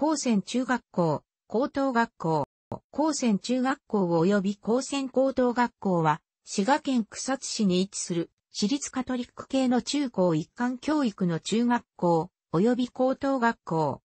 高専中学校、高等学校、高専中学校及び高専高等学校は、滋賀県草津市に位置する、私立カトリック系の中高一貫教育の中学校、及び高等学校。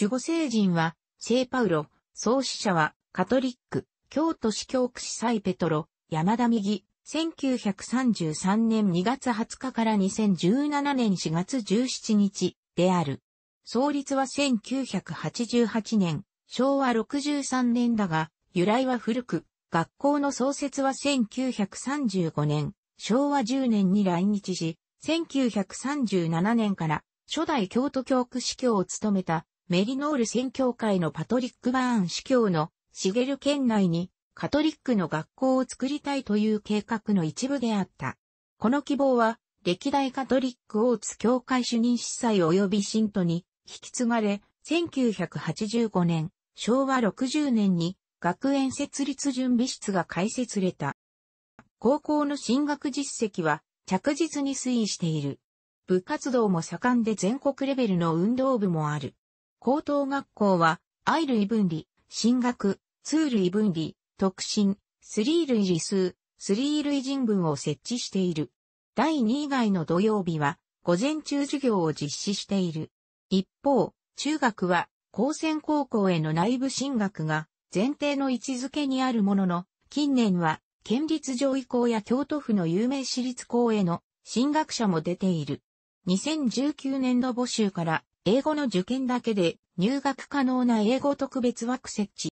守護聖人は、聖パウロ、創始者は、カトリック、京都市教区司祭ペトロ、山田右、1933年2月20日から2017年4月17日である。創立は1988年、昭和63年だが、由来は古く、学校の創設は1935年、昭和10年に来日し、1937年から初代京都教区司教を務めたメリノール宣教会のパトリック・バーン司教のシゲル県内にカトリックの学校を作りたいという計画の一部であった。この希望は歴代カトリック大津教会主任司祭及び信徒に引き継がれ、1985年、昭和60年に学園設立準備室が開設された。高校の進学実績は着実に推移している。部活動も盛んで全国レベルの運動部もある。高等学校は、愛類分離、進学、通類分離、特進、スリー類理数、スリー類人文を設置している。第2以外の土曜日は、午前中授業を実施している。一方、中学は、高専高校への内部進学が前提の位置づけにあるものの、近年は、県立上位校や京都府の有名私立校への進学者も出ている。2019年度募集から、英語の受験だけで入学可能な英語特別枠設置。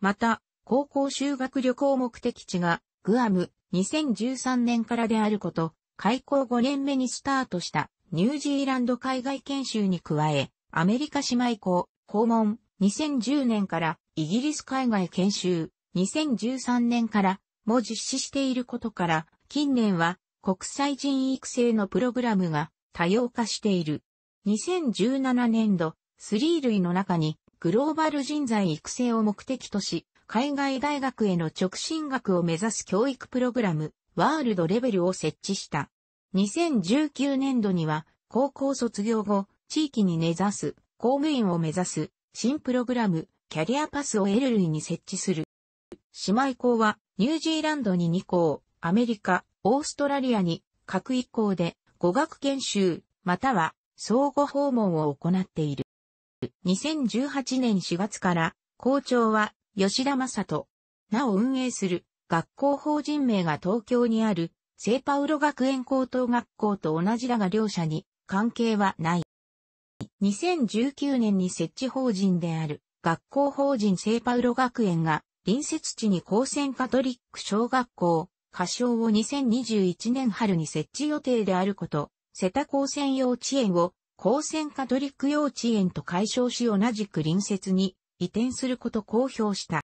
また、高校修学旅行目的地が、グアム、2013年からであること、開校5年目にスタートした。ニュージーランド海外研修に加え、アメリカ姉妹校、訪問、2010年からイギリス海外研修、2013年からも実施していることから、近年は国際人育成のプログラムが多様化している。2017年度、3類の中にグローバル人材育成を目的とし、海外大学への直進学を目指す教育プログラム、ワールドレベルを設置した。2019年度には、高校卒業後、地域に根ざす、公務員を目指す、新プログラム、キャリアパスをエルルイに設置する。姉妹校は、ニュージーランドに2校、アメリカ、オーストラリアに、各1校で、語学研修、または、相互訪問を行っている。2018年4月から、校長は、吉田正人。なお運営する、学校法人名が東京にある、セーパウロ学園高等学校と同じだが両者に関係はない。2019年に設置法人である学校法人セーパウロ学園が隣接地に高専カトリック小学校、仮称を2021年春に設置予定であること、瀬田高専幼稚園を高専カトリック幼稚園と解消し同じく隣接に移転すること公表した。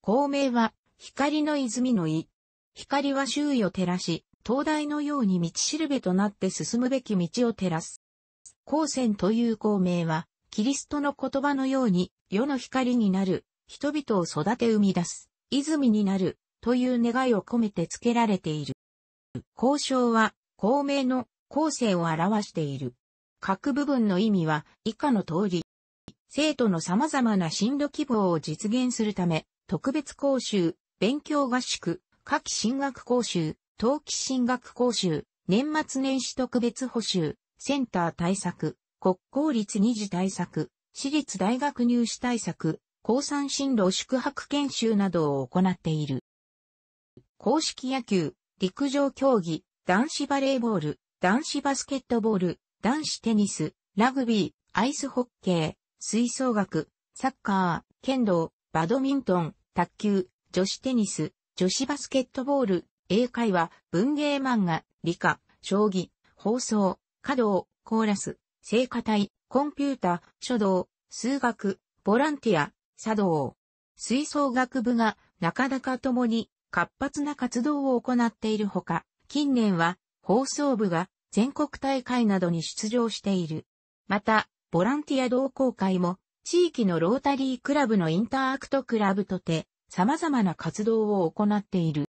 公明は光の泉の井、光は周囲を照らし、灯台のように道しるべとなって進むべき道を照らす。光線という光明は、キリストの言葉のように、世の光になる、人々を育て生み出す、泉になる、という願いを込めて付けられている。交渉は、光明の光成を表している。各部分の意味は以下の通り。生徒の様々な進路希望を実現するため、特別講習、勉強合宿、夏季進学講習、冬季進学講習、年末年始特別補習、センター対策、国公立二次対策、私立大学入試対策、高三進路宿泊研修などを行っている。公式野球、陸上競技、男子バレーボール、男子バスケットボール、男子テニス、ラグビー、アイスホッケー、吹奏楽、サッカー、剣道、バドミントン、卓球、女子テニス、女子バスケットボール、英会話、文芸漫画、理科、将棋、放送、華道、コーラス、聖歌隊、コンピュータ、書道、数学、ボランティア、茶道。吹奏楽部が、なかなかともに、活発な活動を行っているほか、近年は、放送部が、全国大会などに出場している。また、ボランティア同好会も、地域のロータリークラブのインターアクトクラブとて、様々な活動を行っている。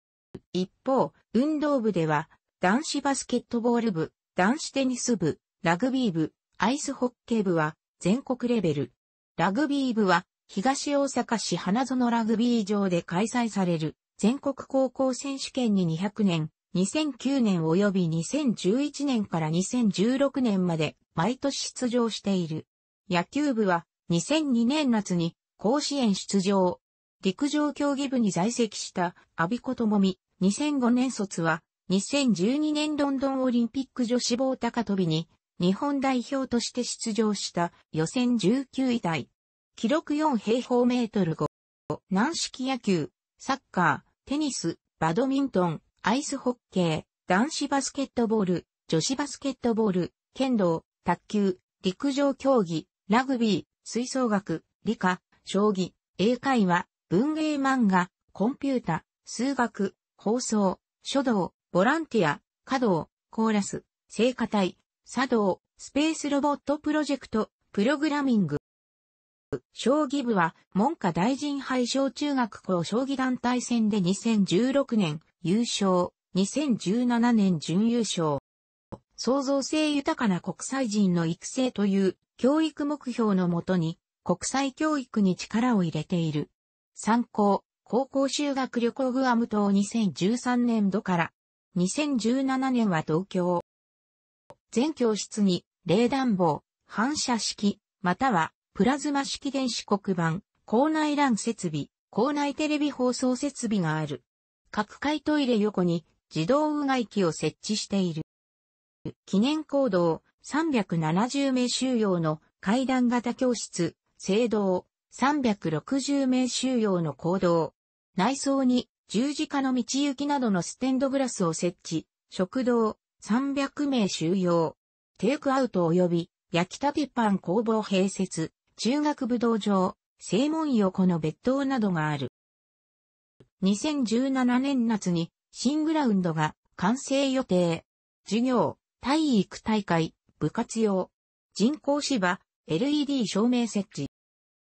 一方、運動部では、男子バスケットボール部、男子テニス部、ラグビー部、アイスホッケー部は全国レベル。ラグビー部は東大阪市花園ラグビー場で開催される全国高校選手権に200年、2009年及び2011年から2016年まで毎年出場している。野球部は2002年夏に甲子園出場、陸上競技部に在籍した阿ビ子ともみ、2005年卒は、2012年ロンドンオリンピック女子棒高跳びに、日本代表として出場した予選19位台。記録4平方メートル5。軟式野球、サッカー、テニス、バドミントン、アイスホッケー、男子バスケットボール、女子バスケットボール、剣道、卓球、陸上競技、ラグビー、吹奏楽、理科、将棋、英会話、文芸漫画、コンピュータ、数学、放送、書道、ボランティア、稼働、コーラス、聖歌隊、茶道、スペースロボットプロジェクト、プログラミング。将棋部は、文科大臣杯小中学校将棋団体戦で2016年優勝、2017年準優勝。創造性豊かな国際人の育成という教育目標のもとに国際教育に力を入れている。参考、高校修学旅行グアム等2013年度から、2017年は東京。全教室に、冷暖房、反射式、または、プラズマ式電子黒板、校内 LAN 設備、校内テレビ放送設備がある。各階トイレ横に自動うがい機を設置している。記念講堂370名収容の階段型教室、聖堂、360名収容の行動。内装に十字架の道行きなどのステンドグラスを設置、食堂、300名収容。テイクアウト及び焼きたてパン工房併設、中学武道場、正門横の別棟などがある。2017年夏に新グラウンドが完成予定。授業、体育大会、部活用、人工芝、LED 照明設置。